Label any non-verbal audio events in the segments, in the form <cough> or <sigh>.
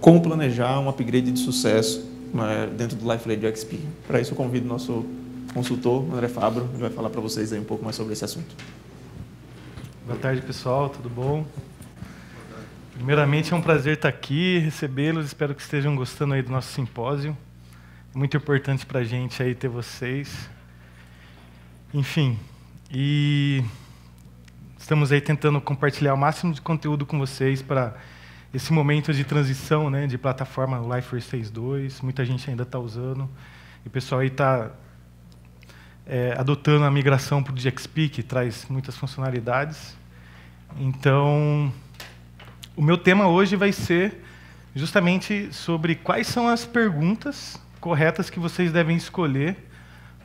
como planejar um upgrade de sucesso né, dentro do Life Radio XP. Para isso, eu convido o nosso consultor, André Fabro, ele vai falar para vocês aí um pouco mais sobre esse assunto. Boa tarde, pessoal, tudo bom? Primeiramente, é um prazer estar aqui, recebê-los. Espero que estejam gostando aí do nosso simpósio. Muito importante para a gente aí ter vocês. Enfim, e estamos aí tentando compartilhar o máximo de conteúdo com vocês para esse momento de transição né, de plataforma Lifer's 6.2, muita gente ainda está usando, e o pessoal aí está é, adotando a migração para o GXP, que traz muitas funcionalidades. Então, o meu tema hoje vai ser justamente sobre quais são as perguntas corretas que vocês devem escolher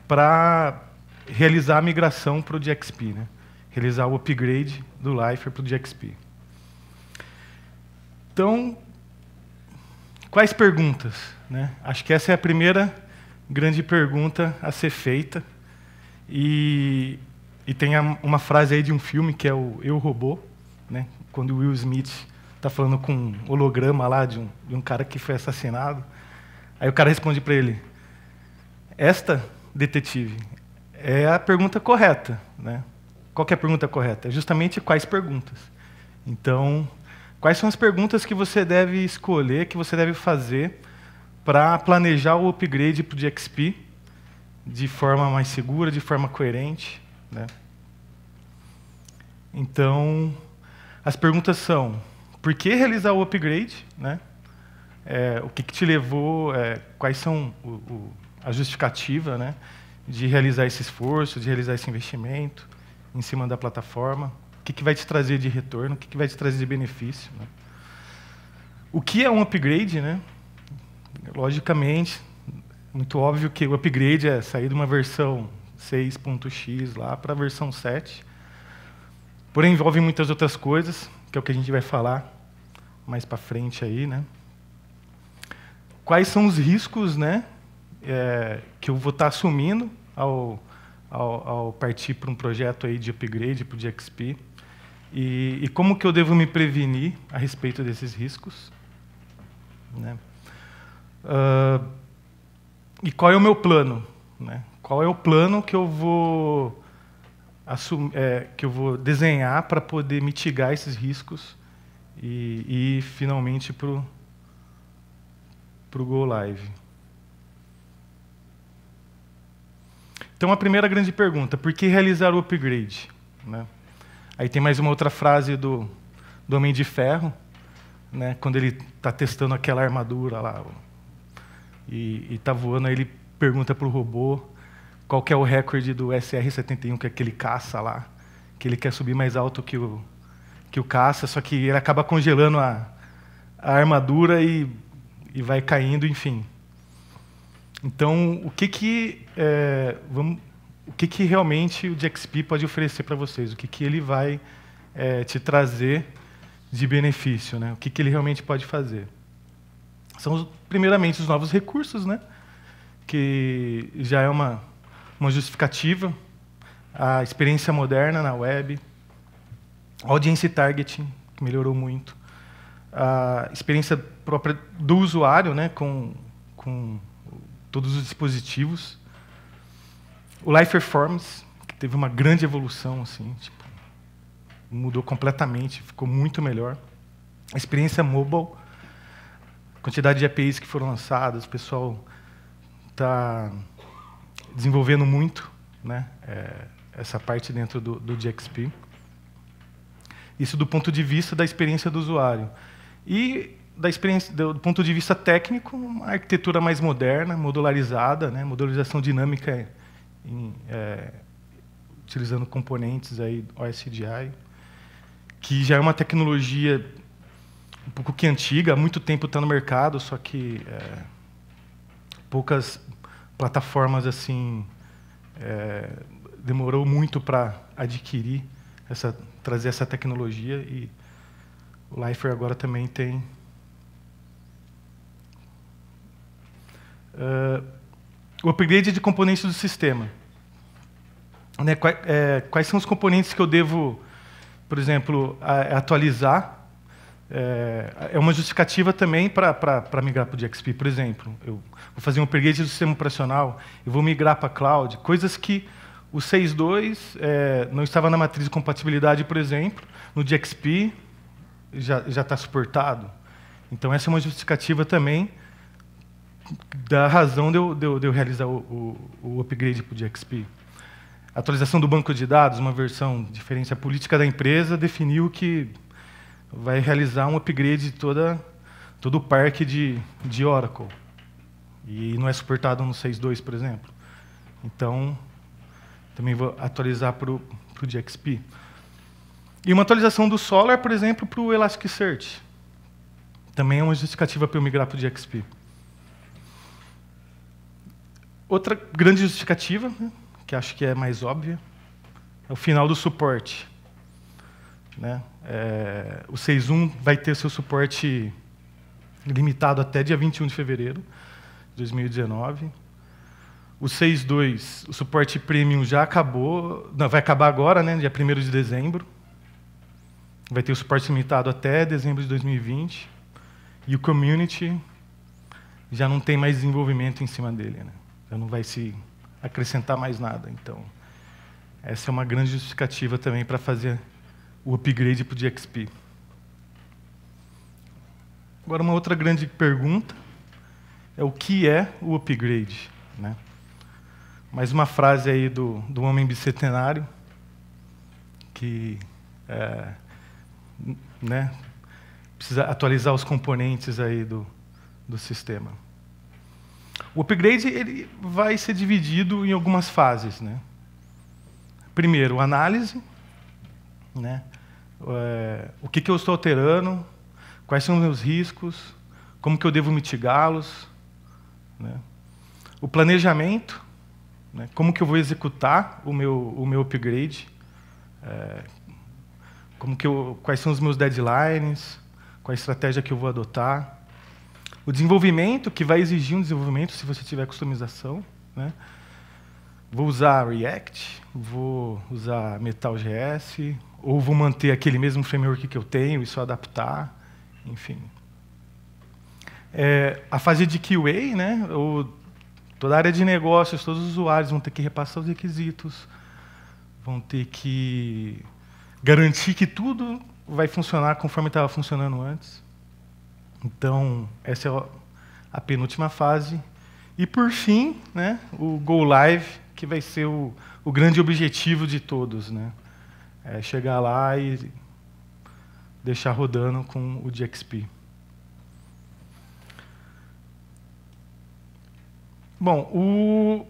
para realizar a migração para o GXP, né? realizar o upgrade do Lifer para o GXP. Então, quais perguntas? Né? Acho que essa é a primeira grande pergunta a ser feita. E, e tem uma frase aí de um filme que é o Eu Robô, né? quando o Will Smith está falando com um holograma lá de um, de um cara que foi assassinado. Aí o cara responde para ele: Esta, detetive, é a pergunta correta. Né? Qual é a pergunta correta? É justamente quais perguntas. Então, Quais são as perguntas que você deve escolher, que você deve fazer para planejar o upgrade para o DXP de forma mais segura, de forma coerente? Né? Então, as perguntas são: por que realizar o upgrade? Né? É, o que, que, te levou? É, quais são o, o, a justificativa né, de realizar esse esforço, de realizar esse investimento em cima da plataforma? que, que vai te trazer de retorno, o que, que vai te trazer de benefício. Né? O que é um upgrade? Né? Logicamente, muito óbvio que o upgrade é sair de uma versão 6.x lá para a versão 7. Porém, envolve muitas outras coisas, que é o que a gente vai falar mais para frente aí, né? Quais são os riscos, né, é, que eu vou estar tá assumindo ao, ao, ao partir para um projeto aí de upgrade para o GXP? E, e, como que eu devo me prevenir a respeito desses riscos? Né? Uh, e qual é o meu plano? Né? Qual é o plano que eu vou assumir, é, que eu vou desenhar para poder mitigar esses riscos e, e finalmente para o Go Live? Então, a primeira grande pergunta: por que realizar o upgrade? Né? Aí tem mais uma outra frase do, do Homem de Ferro, né? quando ele está testando aquela armadura lá e está voando, aí ele pergunta para o robô qual que é o recorde do SR-71, que é aquele caça lá, que ele quer subir mais alto que o, que o caça, só que ele acaba congelando a, a armadura e, e vai caindo, enfim. Então, o que que... É, vamos, o que, que realmente o DXP pode oferecer para vocês, o que, que ele vai é, te trazer de benefício, né? o que, que ele realmente pode fazer. São, primeiramente, os novos recursos, né? que já é uma, uma justificativa, a experiência moderna na web, audiência targeting, que melhorou muito, a experiência própria do usuário né? com, com todos os dispositivos, o Life Performance, que teve uma grande evolução, assim, tipo, mudou completamente, ficou muito melhor. A experiência mobile, a quantidade de APIs que foram lançadas, o pessoal está desenvolvendo muito né, é, essa parte dentro do, do GXP. Isso do ponto de vista da experiência do usuário. E da experiência, do ponto de vista técnico, uma arquitetura mais moderna, modularizada, né, modularização dinâmica é em, é, utilizando componentes aí OSDI, que já é uma tecnologia um pouco que antiga, há muito tempo está no mercado, só que é, poucas plataformas assim é, demorou muito para adquirir essa, trazer essa tecnologia e o Lifer agora também tem é, o upgrade de componentes do sistema. Né, quais, é, quais, são os componentes que eu devo, por exemplo, a, atualizar? É, é, uma justificativa também para migrar para o DXP, por exemplo. Eu vou fazer um upgrade do sistema operacional, eu vou migrar para a cloud, coisas que o 6.2 é, não estava na matriz de compatibilidade, por exemplo, no DXP já está suportado. Então, essa é uma justificativa também da razão de eu, de eu, de eu realizar o, o, o upgrade para o DXP. A atualização do banco de dados, uma versão diferente. A política da empresa definiu que vai realizar um upgrade de toda, todo o parque de, de Oracle. E não é suportado no 6.2, por exemplo. Então, também vou atualizar para o DXP. E uma atualização do Solar, por exemplo, para o Elasticsearch. Também é uma justificativa para eu migrar para o DXP. Outra grande justificativa, que acho que é mais óbvia, é o final do suporte. Né? É, o 6.1 vai ter seu suporte limitado até dia 21 de fevereiro de 2019. O 6.2, o suporte premium já acabou, não, vai acabar agora, né, dia 1 de dezembro. Vai ter o suporte limitado até dezembro de 2020. E o community já não tem mais desenvolvimento em cima dele. Né? Já não vai se acrescentar mais nada. Então, essa é uma grande justificativa também para fazer o upgrade para o DXP. Agora, uma outra grande pergunta é o que é o upgrade? Né? Mais uma frase aí do, do homem bicentenário, que é, né, precisa atualizar os componentes aí do, do sistema. O upgrade ele vai ser dividido em algumas fases. Né? Primeiro, análise. Né? É, o que, que eu estou alterando? Quais são os meus riscos? Como que eu devo mitigá-los? Né? O planejamento. Né? Como que eu vou executar o meu, o meu upgrade? É, como que eu, quais são os meus deadlines? Qual a estratégia que eu vou adotar? O desenvolvimento, que vai exigir um desenvolvimento se você tiver customização. Né? Vou usar React, vou usar MetalGS, ou vou manter aquele mesmo framework que eu tenho e só adaptar, enfim. É, a fase de QA, né? Ou toda a área de negócios, todos os usuários vão ter que repassar os requisitos, vão ter que garantir que tudo vai funcionar conforme estava funcionando antes. Então, essa é a penúltima fase. E, por fim, né, o Go Live, que vai ser o, o grande objetivo de todos. Né? É chegar lá e deixar rodando com o DXP. Bom, o...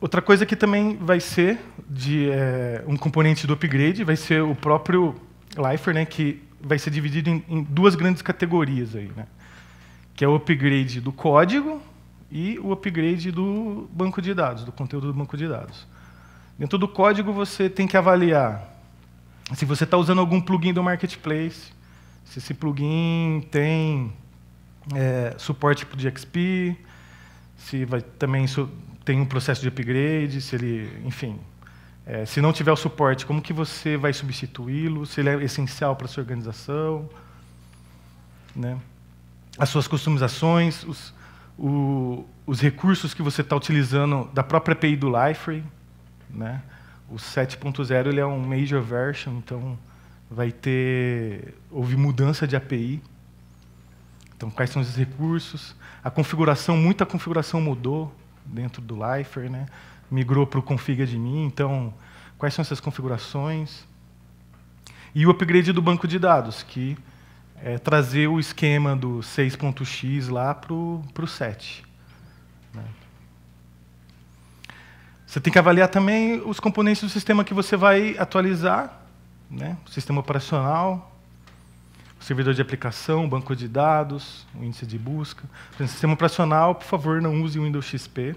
outra coisa que também vai ser de é, um componente do upgrade vai ser o próprio Lifer, né, que vai ser dividido em, em duas grandes categorias aí, né? Que é o upgrade do código e o upgrade do banco de dados, do conteúdo do banco de dados. Dentro do código você tem que avaliar se você está usando algum plugin do marketplace, se esse plugin tem é, suporte para o XP, se vai, também tem um processo de upgrade, se ele, enfim, é, se não tiver o suporte, como que você vai substituí-lo? Se ele é essencial para a sua organização? Né? As suas customizações, os, o, os recursos que você está utilizando da própria API do Liferay. Né? O 7.0 ele é um major version, então vai ter houve mudança de API. Então, quais são os recursos? A configuração, muita configuração mudou dentro do Liferay, né? migrou para o config admin, então quais são essas configurações? E o upgrade do banco de dados, que é trazer o esquema do 6.x lá para o 7. Você tem que avaliar também os componentes do sistema que você vai atualizar, né? o sistema operacional, o servidor de aplicação, o banco de dados, o índice de busca. sistema operacional, por favor, não use o Windows XP.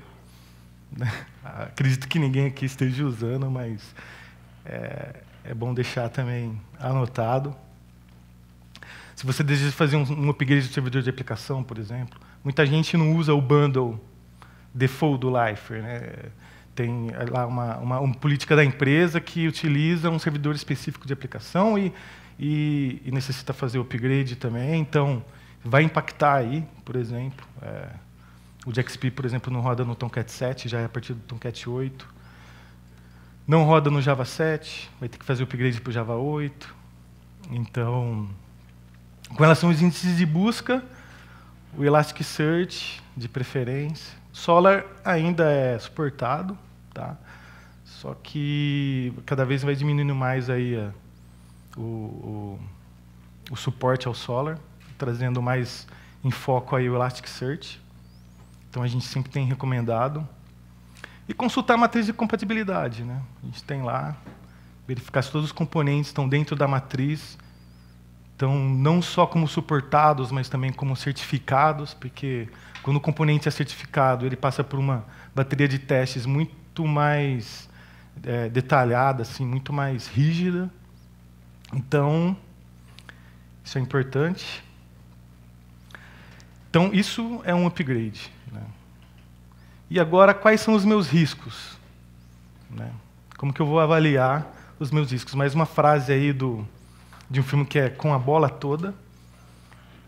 <laughs> Acredito que ninguém aqui esteja usando, mas é, é bom deixar também anotado. Se você deseja fazer um, um upgrade do servidor de aplicação, por exemplo, muita gente não usa o bundle default do Lifer. Né? Tem lá uma, uma, uma, política da empresa que utiliza um servidor específico de aplicação e, e, e necessita fazer upgrade também. Então, vai impactar aí, por exemplo. É, o JXP, por exemplo, não roda no Tomcat 7, já é a partir do Tomcat 8. Não roda no Java 7, vai ter que fazer o upgrade para o Java 8. Então, com relação aos índices de busca, o Elasticsearch, de preferência. Solar ainda é suportado, tá? só que cada vez vai diminuindo mais aí a, é, o, o, o suporte ao Solar, trazendo mais em foco aí o Elasticsearch. Então a gente sempre tem recomendado. E consultar a matriz de compatibilidade. Né? A gente tem lá, verificar se todos os componentes estão dentro da matriz. Então, não só como suportados, mas também como certificados, porque quando o componente é certificado, ele passa por uma bateria de testes muito mais é, detalhada, assim, muito mais rígida. Então, isso é importante. Então, isso é um upgrade. Né? E agora, quais são os meus riscos? Né? Como que eu vou avaliar os meus riscos? Mais uma frase aí do, de um filme que é Com a Bola Toda,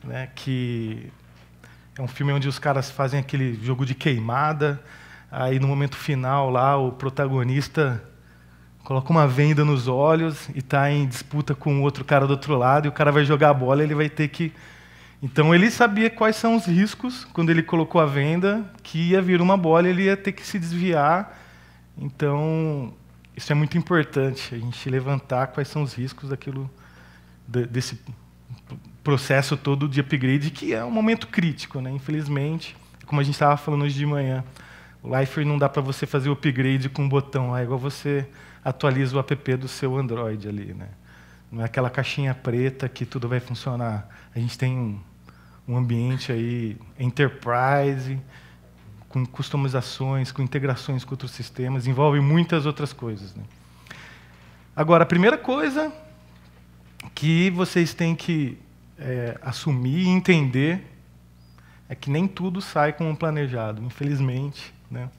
né, que é um filme onde os caras fazem aquele jogo de queimada, aí no momento final lá o protagonista coloca uma venda nos olhos e está em disputa com outro cara do outro lado, e o cara vai jogar a bola e ele vai ter que então ele sabia quais são os riscos quando ele colocou a venda, que ia vir uma bola, ele ia ter que se desviar. Então isso é muito importante a gente levantar quais são os riscos daquilo desse processo todo de upgrade que é um momento crítico, né? Infelizmente, como a gente estava falando hoje de manhã, o Lifer não dá para você fazer o upgrade com um botão lá, é igual você atualiza o app do seu Android ali, né? Não é aquela caixinha preta que tudo vai funcionar. A gente tem um ambiente aí enterprise, com customizações, com integrações com outros sistemas, envolve muitas outras coisas. Né? Agora, a primeira coisa que vocês têm que é, assumir e entender é que nem tudo sai como planejado, infelizmente. Né?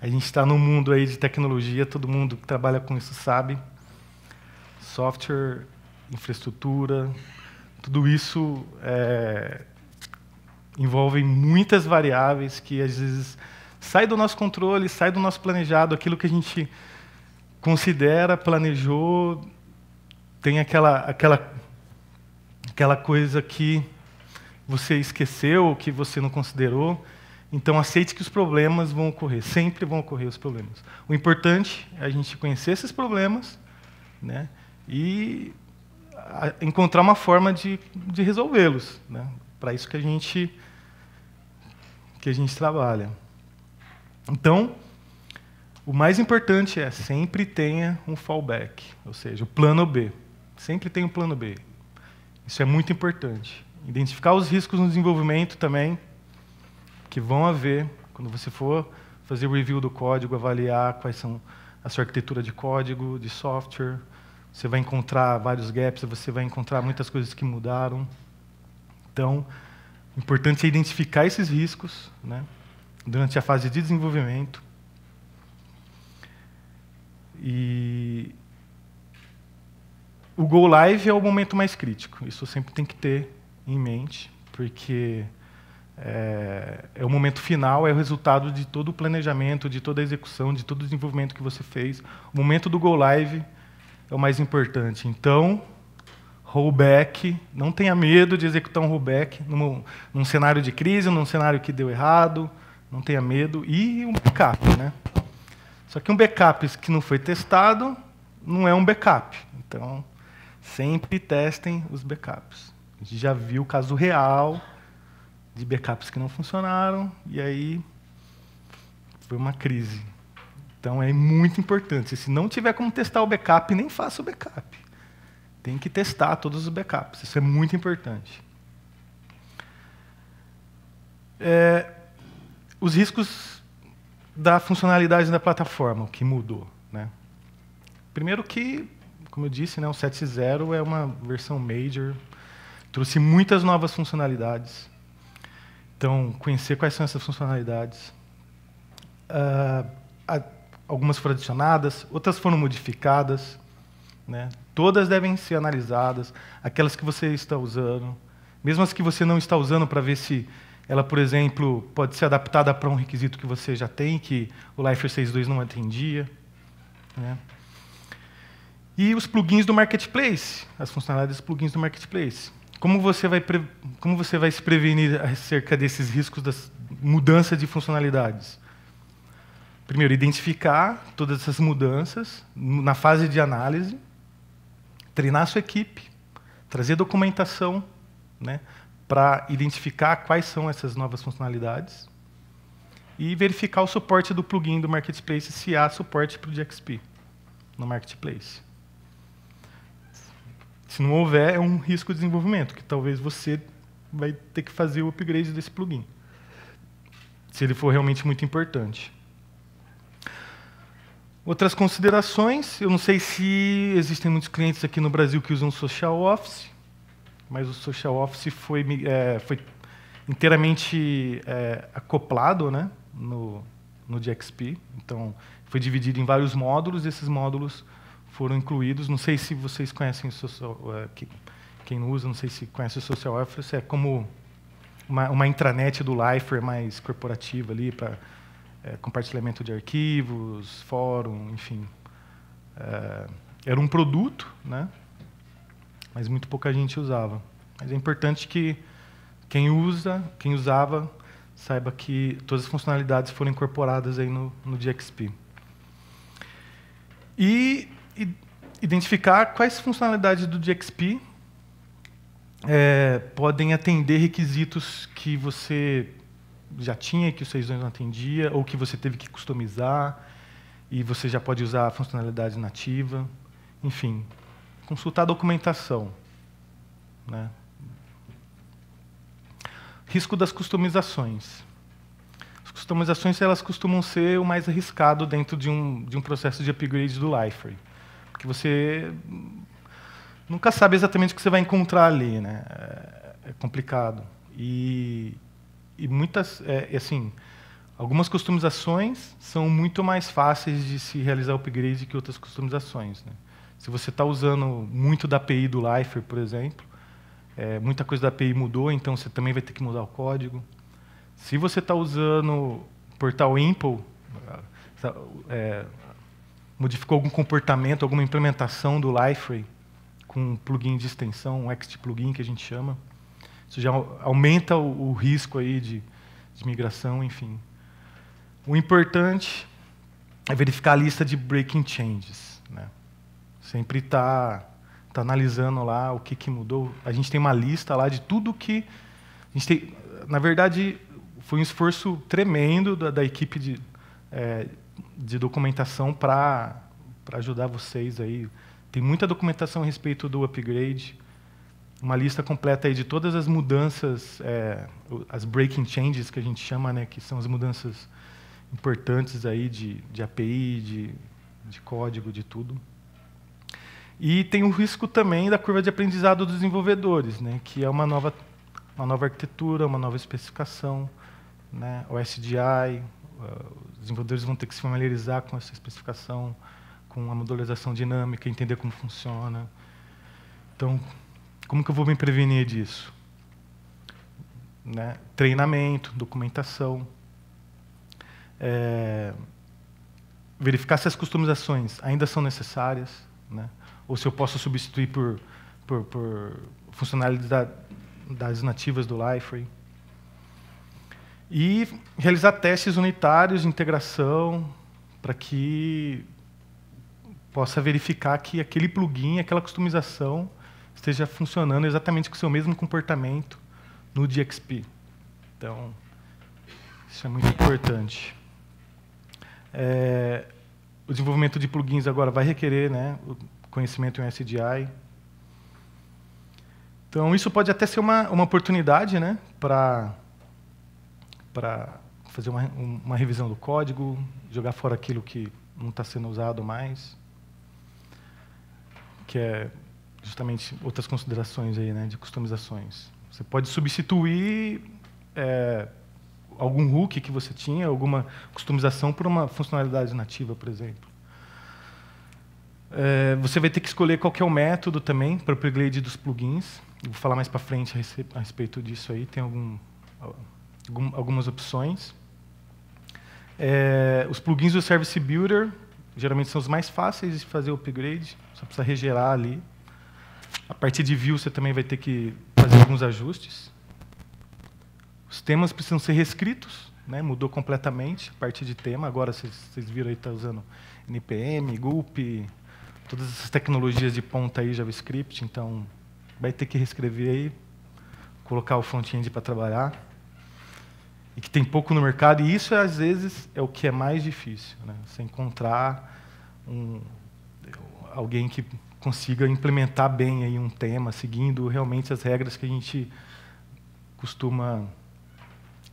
A gente está num mundo aí de tecnologia, todo mundo que trabalha com isso sabe. Software, infraestrutura, tudo isso é, envolvem muitas variáveis que às vezes sai do nosso controle, sai do nosso planejado, aquilo que a gente considera, planejou, tem aquela aquela aquela coisa que você esqueceu, que você não considerou. Então aceite que os problemas vão ocorrer, sempre vão ocorrer os problemas. O importante é a gente conhecer esses problemas, né? E encontrar uma forma de, de resolvê-los, né? Para isso que a gente que a gente trabalha. Então, o mais importante é sempre tenha um fallback, ou seja, o plano B. Sempre tenha um plano B. Isso é muito importante. Identificar os riscos no desenvolvimento também, que vão haver quando você for fazer o review do código, avaliar quais são a sua arquitetura de código, de software. Você vai encontrar vários gaps, você vai encontrar muitas coisas que mudaram. Então, Importante é identificar esses riscos né, durante a fase de desenvolvimento. E o go live é o momento mais crítico. Isso sempre tem que ter em mente, porque é, é, o momento final, é o resultado de todo o planejamento, de toda a execução, de todo o desenvolvimento que você fez. O momento do go live é o mais importante. Então, rollback, não tenha medo de executar um rollback num, num cenário de crise, num cenário que deu errado, não tenha medo, e um backup. Né? Só que um backup que não foi testado não é um backup. Então, sempre testem os backups. A gente já viu o caso real de backups que não funcionaram, e aí foi uma crise. Então, é muito importante. Se não tiver como testar o backup, nem faça o backup tem que testar todos os backups. Isso é muito importante. É, os riscos da funcionalidade da plataforma, o que mudou. Né? Primeiro que, como eu disse, né, o 7.0 é uma versão major, trouxe muitas novas funcionalidades. Então, conhecer quais são essas funcionalidades. Uh, algumas foram adicionadas, outras foram modificadas. Né? Todas devem ser analisadas, aquelas que você está usando, mesmo as que você não está usando para ver se ela, por exemplo, pode ser adaptada para um requisito que você já tem, que o Lifer 6.2 não atendia. Né? E os plugins do Marketplace, as funcionalidades dos plugins do Marketplace. Como você vai, como você vai se prevenir acerca desses riscos das mudanças de funcionalidades? Primeiro, identificar todas essas mudanças na fase de análise treinar sua equipe, trazer documentação né, para identificar quais são essas novas funcionalidades e verificar o suporte do plugin do Marketplace se há suporte para o DXP no Marketplace. Se não houver, é um risco de desenvolvimento, que talvez você vai ter que fazer o upgrade desse plugin, se ele for realmente muito importante. Outras considerações, eu não sei se existem muitos clientes aqui no Brasil que usam social office, mas o social office foi, é, foi inteiramente é, acoplado né, no, no DXP. Então, foi dividido em vários módulos, e esses módulos foram incluídos. Não sei se vocês conhecem o social, é, quem usa, não sei se conhece o social office, é como uma, uma intranet do Lifer mais corporativa ali para é, compartilhamento de arquivos, fórum, enfim. É, era um produto, né? mas muito pouca gente usava. Mas é importante que quem usa, quem usava, saiba que todas as funcionalidades foram incorporadas aí no, no DXP. E, identificar quais funcionalidades do DXP é, podem atender requisitos que você já tinha que o 6.2 não atendia, ou que você teve que customizar, e você já pode usar a funcionalidade nativa. Enfim, consultar a documentação. Né? Risco das customizações. As customizações elas costumam ser o mais arriscado dentro de um, de um processo de upgrade do Liferay. Porque você nunca sabe exatamente o que você vai encontrar ali. Né? É, é complicado. E e muitas, é, assim, algumas customizações são muito mais fáceis de se realizar upgrade que outras customizações. Né? Se você está usando muito da API do Lifer, por exemplo, é, muita coisa da API mudou, então você também vai ter que mudar o código. Se você está usando o portal Impel, é, é, modificou algum comportamento, alguma implementação do Liferay com um plugin de extensão, um ext plugin que a gente chama, isso já aumenta o, o risco aí de, de migração, enfim. O importante é verificar a lista de breaking changes. Né? Sempre está tá analisando lá o que, que mudou. A gente tem uma lista lá de tudo que. A gente tem, na verdade, foi um esforço tremendo da, da equipe de, é, de documentação para ajudar vocês aí. Tem muita documentação a respeito do upgrade uma lista completa aí de todas as mudanças, é, as breaking changes que a gente chama, né, que são as mudanças importantes aí de, de API, de, de código, de tudo. E tem o risco também da curva de aprendizado dos desenvolvedores, né, que é uma nova, uma nova arquitetura, uma nova especificação, né, o SDI, eh, os desenvolvedores vão ter que se familiarizar com essa especificação, com a modularização dinâmica, entender como funciona. Então, como que eu vou me prevenir disso? Né? Treinamento, documentação. É, verificar se as customizações ainda são necessárias, né? ou se eu posso substituir por, por, por funcionalidades nativas do Liferay. E realizar testes unitários de integração para que possa verificar que aquele plugin, aquela customização esteja funcionando exatamente com o seu mesmo comportamento no DXP. Então, isso é muito importante. É, o desenvolvimento de plugins agora vai requerer né, o conhecimento em SDI. Então, isso pode até ser uma, uma oportunidade né, para fazer uma, uma revisão do código, jogar fora aquilo que não está sendo usado mais, que é justamente outras considerações aí, né, de customizações. Você pode substituir é, algum hook que você tinha, alguma customização por uma funcionalidade nativa, por exemplo. É, você vai ter que escolher qual que é o método também para o upgrade dos plugins. Eu vou falar mais para frente a, respeito disso aí. Tem algum, algum, algumas opções. É, os plugins do Service Builder geralmente são os mais fáceis de fazer o upgrade. Só precisa regerar ali a partir de view, você também vai ter que fazer alguns ajustes. Os temas precisam ser reescritos, né? mudou completamente a partir de tema. Agora vocês viram aí está usando NPM, Gulp, todas essas tecnologias de ponta aí, JavaScript. Então, vai ter que reescrever aí, colocar o front-end para trabalhar. E que tem pouco no mercado. E isso, às vezes, é o que é mais difícil. Né? Você encontrar um, alguém que consiga implementar bem aí um tema, seguindo realmente as regras que a gente costuma,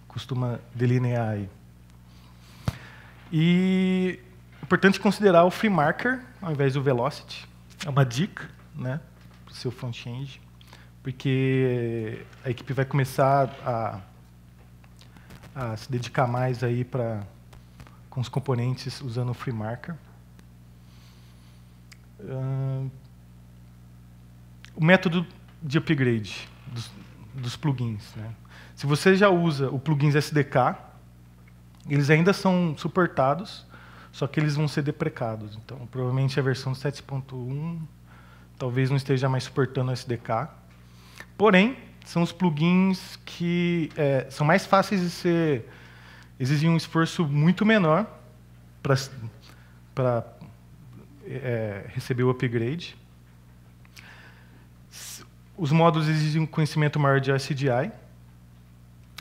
costuma delinear. Aí. E é importante considerar o free marker ao invés do velocity. É uma dica né, para o seu front-end, porque a equipe vai começar a, a se dedicar mais aí para com os componentes usando o free marker. Uh, o método de upgrade dos, dos plugins. Né? Se você já usa o plugins SDK, eles ainda são suportados, só que eles vão ser deprecados. Então, provavelmente a versão 7.1 talvez não esteja mais suportando o SDK. Porém, são os plugins que é, são mais fáceis de ser. exigem um esforço muito menor para é, receber o upgrade. Os módulos exigem um conhecimento maior de SDI.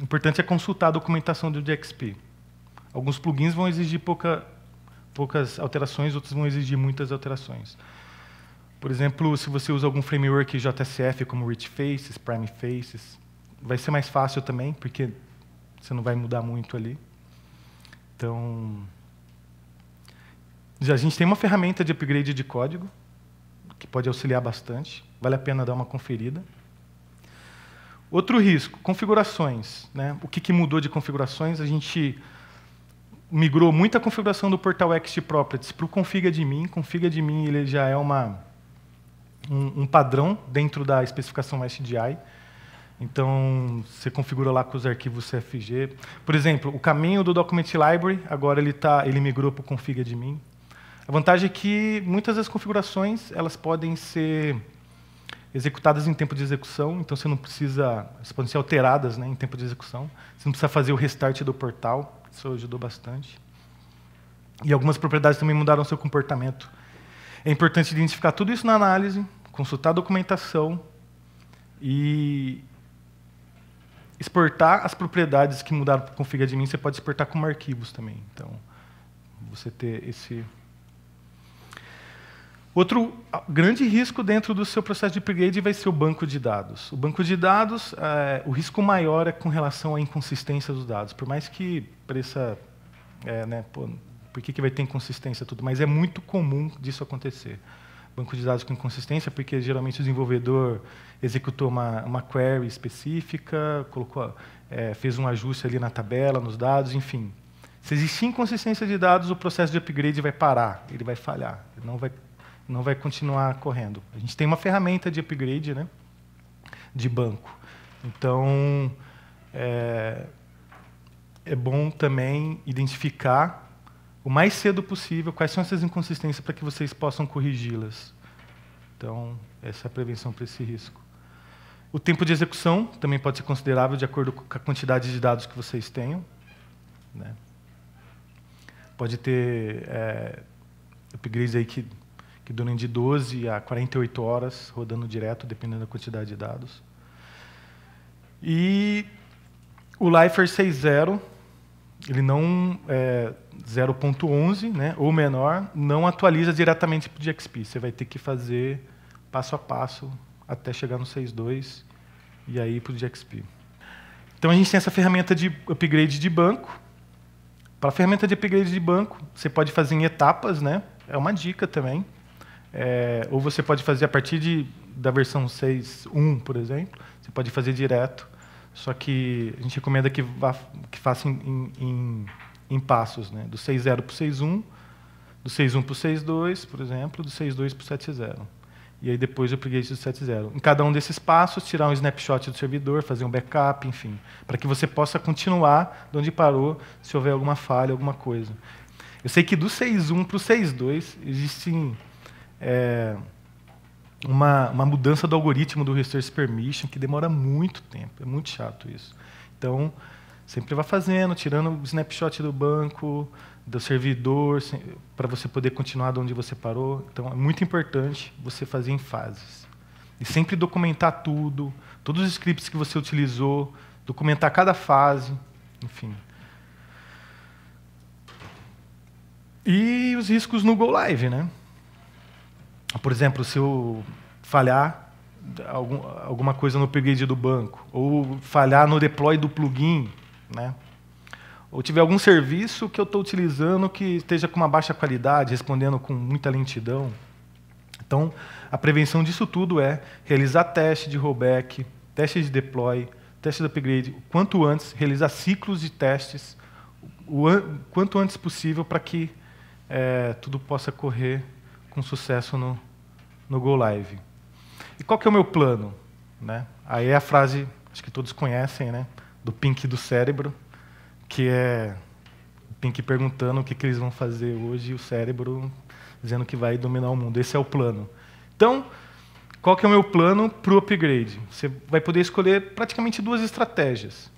O importante é consultar a documentação do DXP. Alguns plugins vão exigir pouca, poucas alterações, outros vão exigir muitas alterações. Por exemplo, se você usa algum framework JSF, como Rich Faces, Prime Faces, vai ser mais fácil também, porque você não vai mudar muito ali. Então, a gente tem uma ferramenta de upgrade de código, que pode auxiliar bastante. Vale a pena dar uma conferida. Outro risco, configurações. Né? O que, que mudou de configurações? A gente migrou muita configuração do portal Ext Properties para o config.admin. Admin. Config ele já é uma, um, um, padrão dentro da especificação SDI. Então, você configura lá com os arquivos CFG. Por exemplo, o caminho do Document Library, agora ele, tá, ele migrou para o config.admin. A vantagem é que muitas das configurações elas podem ser executadas em tempo de execução, então você não precisa, elas podem ser alteradas né, em tempo de execução, você não precisa fazer o restart do portal, isso ajudou bastante. E algumas propriedades também mudaram seu comportamento. É importante identificar tudo isso na análise, consultar a documentação e exportar as propriedades que mudaram para config admin, você pode exportar como arquivos também. Então, você ter esse Outro grande risco dentro do seu processo de upgrade vai ser o banco de dados. O banco de dados, é, o risco maior é com relação à inconsistência dos dados. Por mais que pareça, é, né, pô, por que, que vai ter inconsistência tudo, mas é muito comum disso acontecer. Banco de dados com inconsistência, porque geralmente o desenvolvedor executou uma, uma query específica, colocou, é, fez um ajuste ali na tabela, nos dados, enfim. Se existir inconsistência de dados, o processo de upgrade vai parar, ele vai falhar, ele não vai não vai continuar correndo. A gente tem uma ferramenta de upgrade né, de banco. Então, é, é bom também identificar o mais cedo possível quais são essas inconsistências para que vocês possam corrigi-las. Então, essa é a prevenção para esse risco. O tempo de execução também pode ser considerável de acordo com a quantidade de dados que vocês tenham. Né? Pode ter é, upgrades aí que que duram de 12 a 48 horas, rodando direto, dependendo da quantidade de dados. E o Lifer 6.0, ele não é, 0.11, né, ou menor, não atualiza diretamente para o DXP. Você vai ter que fazer passo a passo até chegar no 6.2 e aí para o DXP. Então a gente tem essa ferramenta de upgrade de banco. Para a ferramenta de upgrade de banco, você pode fazer em etapas, né? É uma dica também. É, ou você pode fazer a partir de, da versão 6.1, por exemplo, você pode fazer direto, só que a gente recomenda que, vá, que faça em, em, em passos, né? do 6.0 para o 6.1, do 6.1 para o 6.2, por exemplo, do 6.2 para o 7.0. E aí depois o upgrade do 7.0. Em cada um desses passos, tirar um snapshot do servidor, fazer um backup, enfim, para que você possa continuar de onde parou, se houver alguma falha, alguma coisa. Eu sei que do 6.1 para o 6.2 existem é, uma, uma mudança do algoritmo do Resource Permission, que demora muito tempo, é muito chato isso. Então, sempre vai fazendo, tirando o snapshot do banco, do servidor, para você poder continuar de onde você parou. Então, é muito importante você fazer em fases. E sempre documentar tudo, todos os scripts que você utilizou, documentar cada fase, enfim. E os riscos no Go Live, né? Por exemplo, se eu falhar algum, alguma coisa no upgrade do banco, ou falhar no deploy do plugin, né? ou tiver algum serviço que eu estou utilizando que esteja com uma baixa qualidade, respondendo com muita lentidão. Então, a prevenção disso tudo é realizar teste de rollback, teste de deploy, teste de upgrade, quanto antes, realizar ciclos de testes, o an quanto antes possível para que é, tudo possa correr com sucesso no, no Go Live. E qual que é o meu plano? Né? Aí é a frase, acho que todos conhecem, né? do Pink do cérebro, que é o Pink perguntando o que, que eles vão fazer hoje e o cérebro dizendo que vai dominar o mundo. Esse é o plano. Então, qual que é o meu plano para o upgrade? Você vai poder escolher praticamente duas estratégias.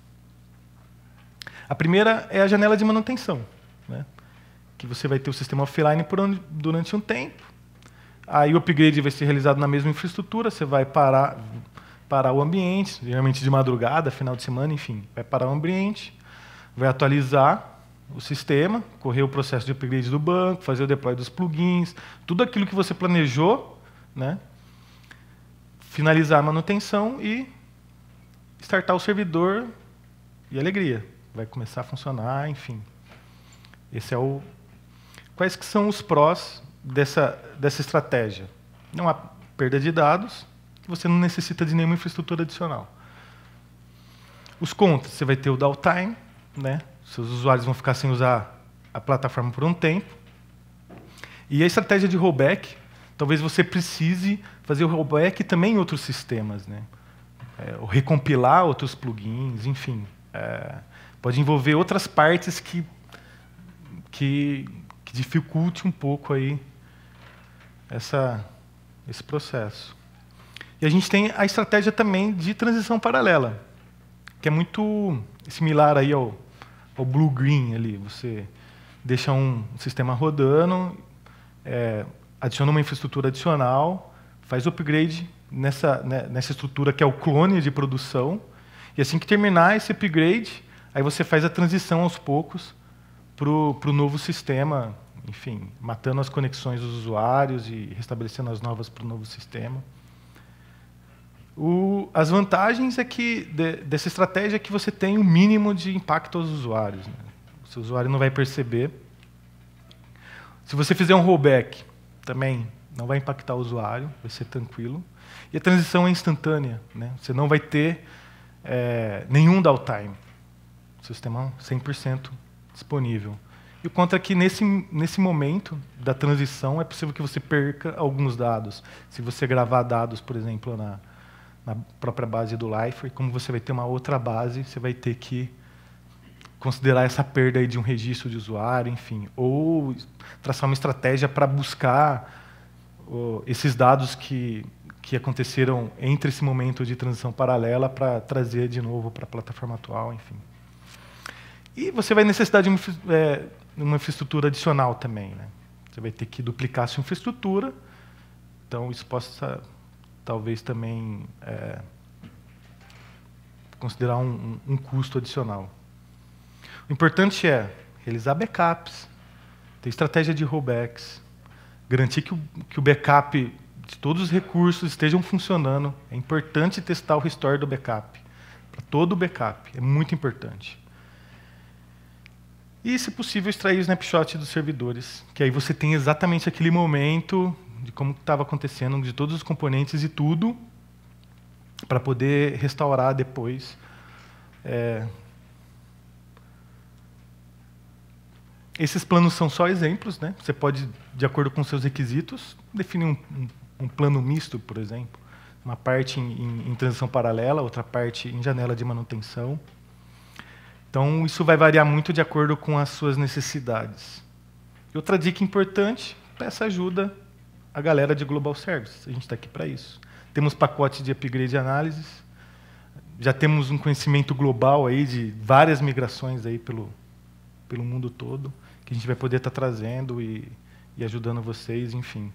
A primeira é a janela de manutenção. Né? que você vai ter o sistema offline por durante um tempo. Aí o upgrade vai ser realizado na mesma infraestrutura, você vai parar, parar o ambiente, geralmente de madrugada, final de semana, enfim, vai parar o ambiente, vai atualizar o sistema, correr o processo de upgrade do banco, fazer o deploy dos plugins, tudo aquilo que você planejou, né? finalizar a manutenção e startar o servidor e alegria. Vai começar a funcionar, enfim. Esse é o quais que são os prós dessa, dessa estratégia? Não há perda de dados, você não necessita de nenhuma infraestrutura adicional. Os contras, você vai ter o downtime, né? seus usuários vão ficar sem usar a plataforma por um tempo. E a estratégia de rollback, talvez você precise fazer o rollback também em outros sistemas, né? É, ou recompilar outros plugins, enfim. É, pode envolver outras partes que, que dificulte um pouco aí essa, esse processo. E a gente tem a estratégia também de transição paralela, que é muito similar aí ao, ao blue green ali. Você deixa um sistema rodando, é, adiciona uma infraestrutura adicional, faz upgrade nessa, né, nessa estrutura que é o clone de produção, e assim que terminar esse upgrade, aí você faz a transição aos poucos para o novo sistema enfim, matando as conexões dos usuários e restabelecendo as novas para o novo sistema. O, as vantagens é que de, dessa estratégia é que você tem o um mínimo de impacto aos usuários. Né? O seu usuário não vai perceber. Se você fizer um rollback, também não vai impactar o usuário, vai ser tranquilo. E a transição é instantânea. Né? Você não vai ter é, nenhum downtime. O sistema 100% é disponível e o quanto é que nesse, nesse momento da transição é possível que você perca alguns dados. Se você gravar dados, por exemplo, na, na própria base do Lifer, como você vai ter uma outra base, você vai ter que considerar essa perda aí de um registro de usuário, enfim, ou traçar uma estratégia para buscar oh, esses dados que, que aconteceram entre esse momento de transição paralela para trazer de novo para a plataforma atual, enfim. E você vai necessitar de é, uma infraestrutura adicional também. Né? Você vai ter que duplicar sua infraestrutura, então isso possa talvez também é, considerar um, um, um custo adicional. O importante é realizar backups, ter estratégia de rollbacks, garantir que o, que o backup de todos os recursos estejam funcionando. É importante testar o restore do backup, para todo o backup, é muito importante. E, se possível, extrair o snapshot dos servidores, que aí você tem exatamente aquele momento de como estava acontecendo, de todos os componentes e tudo, para poder restaurar depois. É... Esses planos são só exemplos, né? Você pode, de acordo com seus requisitos, definir um, um, um plano misto, por exemplo, uma parte em, em, em transição paralela, outra parte em janela de manutenção. Então, isso vai variar muito de acordo com as suas necessidades. E outra dica importante: peça ajuda à galera de Global Services. A gente está aqui para isso. Temos pacote de upgrade análises. Já temos um conhecimento global aí de várias migrações aí pelo, pelo mundo todo que a gente vai poder estar tá trazendo e, e ajudando vocês, enfim.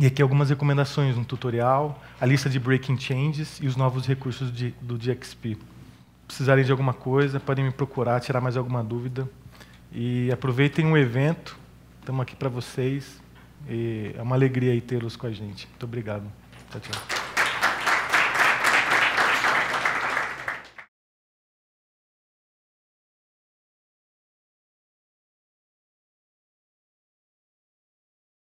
E aqui algumas recomendações, um tutorial, a lista de breaking changes e os novos recursos de, do DXP precisarem de alguma coisa, podem me procurar, tirar mais alguma dúvida. E aproveitem o evento, estamos aqui para vocês. E é uma alegria tê-los com a gente. Muito obrigado. Tchau, tchau.